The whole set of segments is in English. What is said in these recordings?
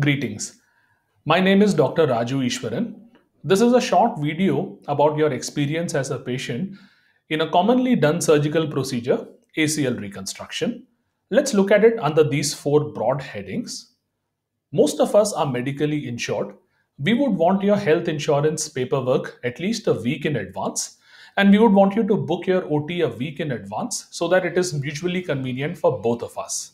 Greetings. My name is Dr. Raju Ishwaran. This is a short video about your experience as a patient in a commonly done surgical procedure, ACL reconstruction. Let's look at it under these four broad headings. Most of us are medically insured. We would want your health insurance paperwork at least a week in advance and we would want you to book your OT a week in advance so that it is mutually convenient for both of us.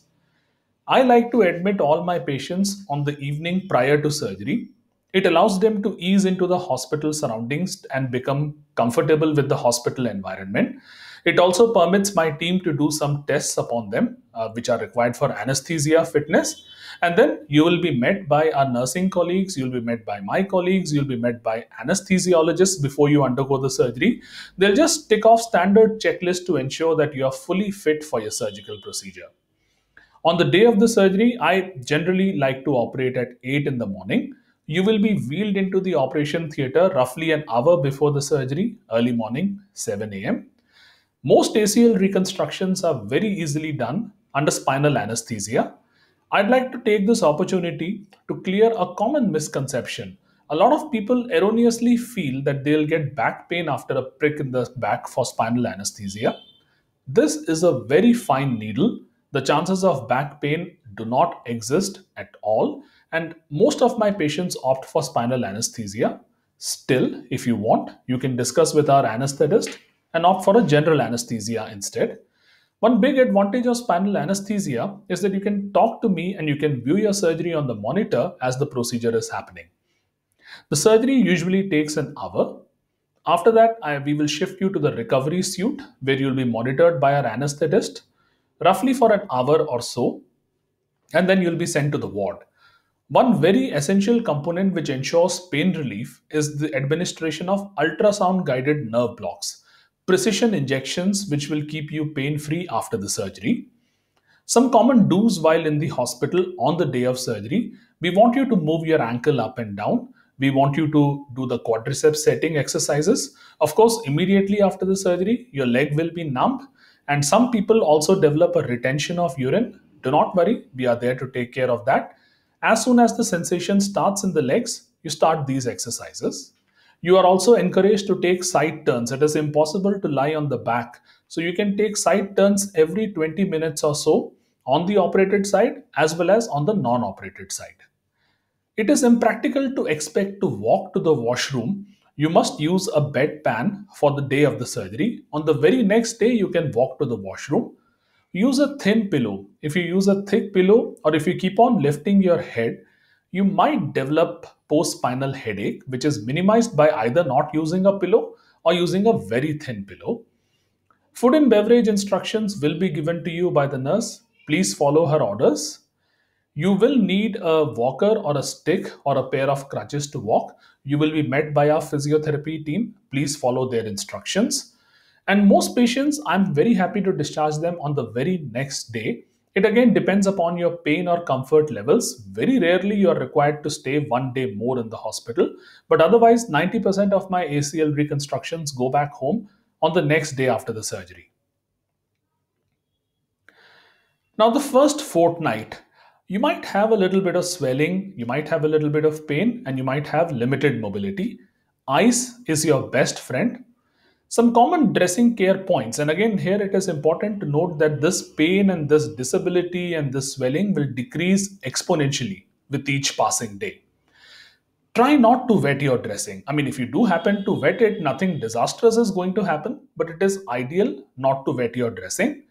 I like to admit all my patients on the evening prior to surgery. It allows them to ease into the hospital surroundings and become comfortable with the hospital environment. It also permits my team to do some tests upon them, uh, which are required for anesthesia fitness. And then you will be met by our nursing colleagues, you'll be met by my colleagues, you'll be met by anesthesiologists before you undergo the surgery. They'll just tick off standard checklists to ensure that you are fully fit for your surgical procedure. On the day of the surgery, I generally like to operate at 8 in the morning. You will be wheeled into the operation theater roughly an hour before the surgery, early morning, 7 a.m. Most ACL reconstructions are very easily done under spinal anesthesia. I'd like to take this opportunity to clear a common misconception. A lot of people erroneously feel that they'll get back pain after a prick in the back for spinal anesthesia. This is a very fine needle the chances of back pain do not exist at all and most of my patients opt for spinal anesthesia. Still, if you want, you can discuss with our anesthetist and opt for a general anesthesia instead. One big advantage of spinal anesthesia is that you can talk to me and you can view your surgery on the monitor as the procedure is happening. The surgery usually takes an hour. After that, I, we will shift you to the recovery suite where you'll be monitored by our anesthetist roughly for an hour or so, and then you'll be sent to the ward. One very essential component which ensures pain relief is the administration of ultrasound guided nerve blocks, precision injections which will keep you pain free after the surgery. Some common do's while in the hospital on the day of surgery we want you to move your ankle up and down. We want you to do the quadriceps setting exercises. Of course, immediately after the surgery, your leg will be numb and some people also develop a retention of urine. Do not worry, we are there to take care of that. As soon as the sensation starts in the legs, you start these exercises. You are also encouraged to take side turns. It is impossible to lie on the back. So you can take side turns every 20 minutes or so on the operated side as well as on the non operated side. It is impractical to expect to walk to the washroom you must use a bedpan for the day of the surgery. On the very next day, you can walk to the washroom. Use a thin pillow. If you use a thick pillow or if you keep on lifting your head, you might develop post-spinal headache, which is minimized by either not using a pillow or using a very thin pillow. Food and beverage instructions will be given to you by the nurse. Please follow her orders. You will need a walker or a stick or a pair of crutches to walk. You will be met by our physiotherapy team. Please follow their instructions. And most patients, I'm very happy to discharge them on the very next day. It again depends upon your pain or comfort levels. Very rarely you are required to stay one day more in the hospital, but otherwise 90% of my ACL reconstructions go back home on the next day after the surgery. Now the first fortnight you might have a little bit of swelling, you might have a little bit of pain, and you might have limited mobility. Ice is your best friend. Some common dressing care points, and again, here it is important to note that this pain and this disability and this swelling will decrease exponentially with each passing day. Try not to wet your dressing. I mean, if you do happen to wet it, nothing disastrous is going to happen, but it is ideal not to wet your dressing.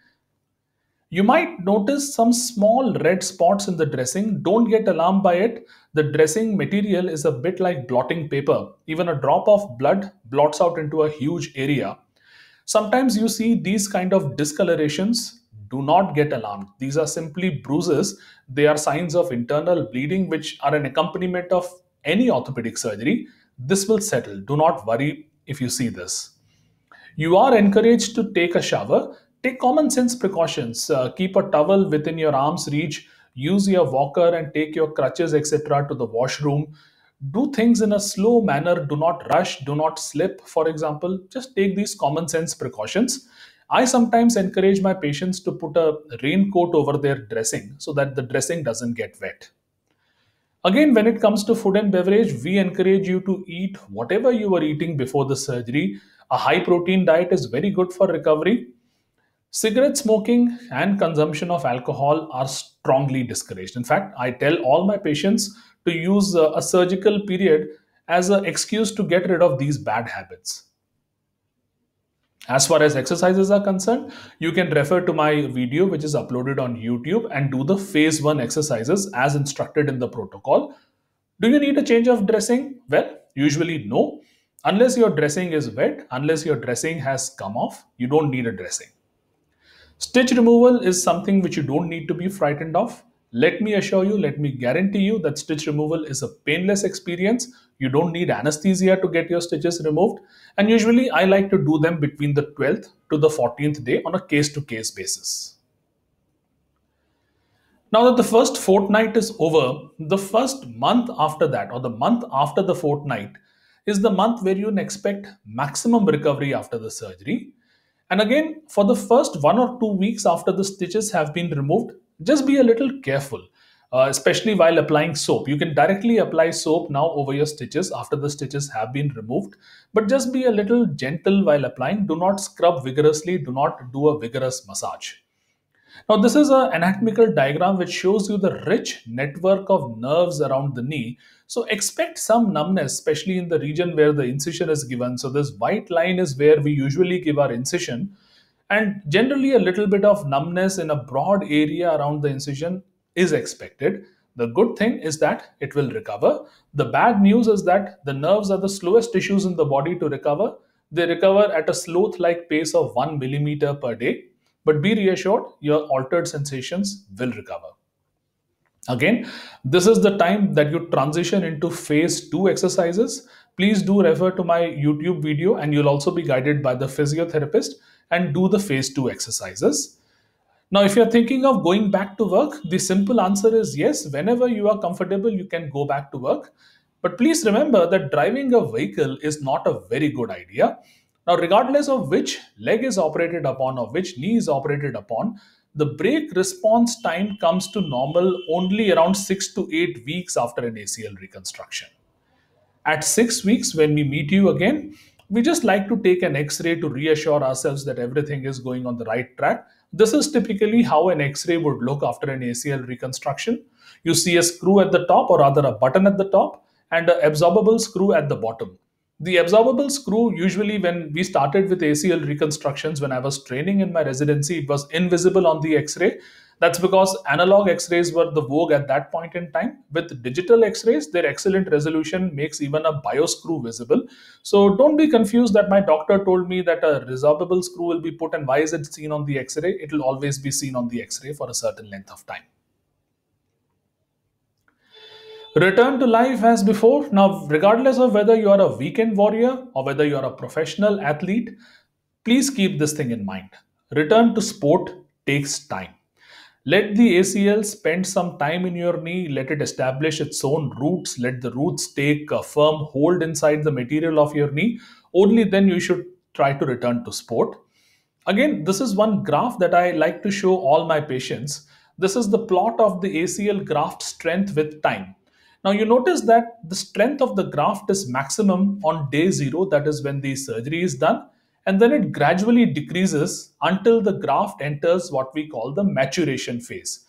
You might notice some small red spots in the dressing. Don't get alarmed by it. The dressing material is a bit like blotting paper. Even a drop of blood blots out into a huge area. Sometimes you see these kind of discolorations. Do not get alarmed. These are simply bruises. They are signs of internal bleeding, which are an accompaniment of any orthopedic surgery. This will settle. Do not worry if you see this. You are encouraged to take a shower Take common sense precautions. Uh, keep a towel within your arm's reach. Use your walker and take your crutches, etc., to the washroom. Do things in a slow manner. Do not rush. Do not slip, for example. Just take these common sense precautions. I sometimes encourage my patients to put a raincoat over their dressing so that the dressing doesn't get wet. Again, when it comes to food and beverage, we encourage you to eat whatever you were eating before the surgery. A high protein diet is very good for recovery. Cigarette smoking and consumption of alcohol are strongly discouraged. In fact, I tell all my patients to use uh, a surgical period as an excuse to get rid of these bad habits. As far as exercises are concerned, you can refer to my video which is uploaded on YouTube and do the phase 1 exercises as instructed in the protocol. Do you need a change of dressing? Well, usually no. Unless your dressing is wet, unless your dressing has come off, you don't need a dressing. Stitch removal is something which you don't need to be frightened of. Let me assure you, let me guarantee you that stitch removal is a painless experience. You don't need anesthesia to get your stitches removed. And usually I like to do them between the 12th to the 14th day on a case-to-case basis. Now that the first fortnight is over, the first month after that or the month after the fortnight is the month where you expect maximum recovery after the surgery. And again, for the first one or two weeks after the stitches have been removed, just be a little careful, uh, especially while applying soap. You can directly apply soap now over your stitches after the stitches have been removed, but just be a little gentle while applying. Do not scrub vigorously, do not do a vigorous massage. Now this is an anatomical diagram which shows you the rich network of nerves around the knee. So expect some numbness, especially in the region where the incision is given. So this white line is where we usually give our incision and generally a little bit of numbness in a broad area around the incision is expected. The good thing is that it will recover. The bad news is that the nerves are the slowest tissues in the body to recover. They recover at a sloth-like pace of 1 millimeter per day but be reassured, your altered sensations will recover. Again, this is the time that you transition into phase 2 exercises. Please do refer to my YouTube video and you'll also be guided by the physiotherapist and do the phase 2 exercises. Now, if you're thinking of going back to work, the simple answer is yes. Whenever you are comfortable, you can go back to work. But please remember that driving a vehicle is not a very good idea. Now, regardless of which leg is operated upon or which knee is operated upon, the break response time comes to normal only around 6 to 8 weeks after an ACL reconstruction. At 6 weeks, when we meet you again, we just like to take an x-ray to reassure ourselves that everything is going on the right track. This is typically how an x-ray would look after an ACL reconstruction. You see a screw at the top or rather a button at the top and an absorbable screw at the bottom. The absorbable screw, usually when we started with ACL reconstructions, when I was training in my residency, it was invisible on the x-ray. That's because analog x-rays were the vogue at that point in time. With digital x-rays, their excellent resolution makes even a bio screw visible. So don't be confused that my doctor told me that a resorbable screw will be put and why is it seen on the x-ray? It will always be seen on the x-ray for a certain length of time return to life as before. Now, regardless of whether you are a weekend warrior or whether you are a professional athlete, please keep this thing in mind. Return to sport takes time. Let the ACL spend some time in your knee, let it establish its own roots, let the roots take a firm hold inside the material of your knee. Only then you should try to return to sport. Again, this is one graph that I like to show all my patients. This is the plot of the ACL graft strength with time. Now you notice that the strength of the graft is maximum on day zero, that is when the surgery is done, and then it gradually decreases until the graft enters what we call the maturation phase.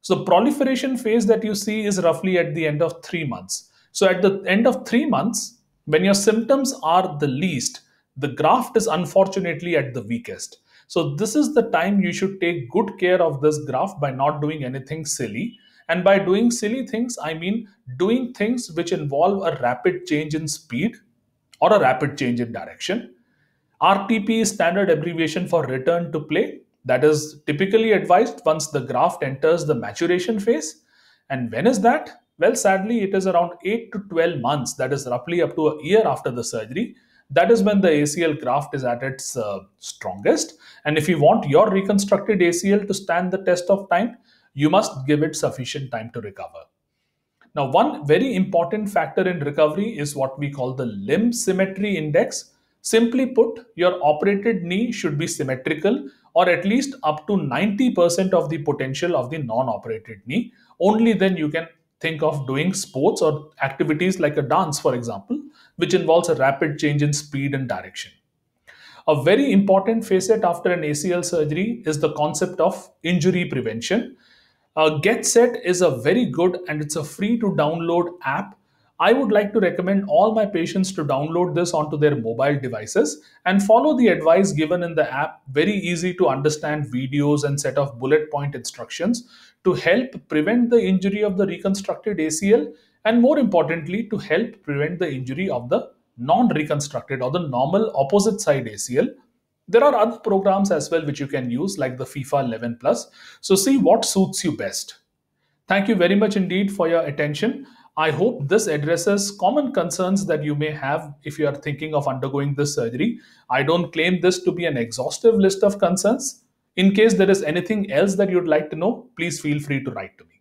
So proliferation phase that you see is roughly at the end of three months. So at the end of three months, when your symptoms are the least, the graft is unfortunately at the weakest. So this is the time you should take good care of this graft by not doing anything silly. And by doing silly things, I mean doing things which involve a rapid change in speed or a rapid change in direction. RTP is standard abbreviation for return to play. That is typically advised once the graft enters the maturation phase. And when is that? Well, sadly, it is around 8 to 12 months, that is roughly up to a year after the surgery. That is when the ACL graft is at its uh, strongest. And if you want your reconstructed ACL to stand the test of time, you must give it sufficient time to recover. Now, one very important factor in recovery is what we call the limb symmetry index. Simply put, your operated knee should be symmetrical or at least up to 90% of the potential of the non-operated knee. Only then you can think of doing sports or activities like a dance, for example, which involves a rapid change in speed and direction. A very important facet after an ACL surgery is the concept of injury prevention uh, GetSet is a very good and it's a free to download app. I would like to recommend all my patients to download this onto their mobile devices and follow the advice given in the app. Very easy to understand videos and set of bullet point instructions to help prevent the injury of the reconstructed ACL and more importantly to help prevent the injury of the non-reconstructed or the normal opposite side ACL there are other programs as well which you can use like the FIFA 11 Plus. So see what suits you best. Thank you very much indeed for your attention. I hope this addresses common concerns that you may have if you are thinking of undergoing this surgery. I don't claim this to be an exhaustive list of concerns. In case there is anything else that you'd like to know, please feel free to write to me.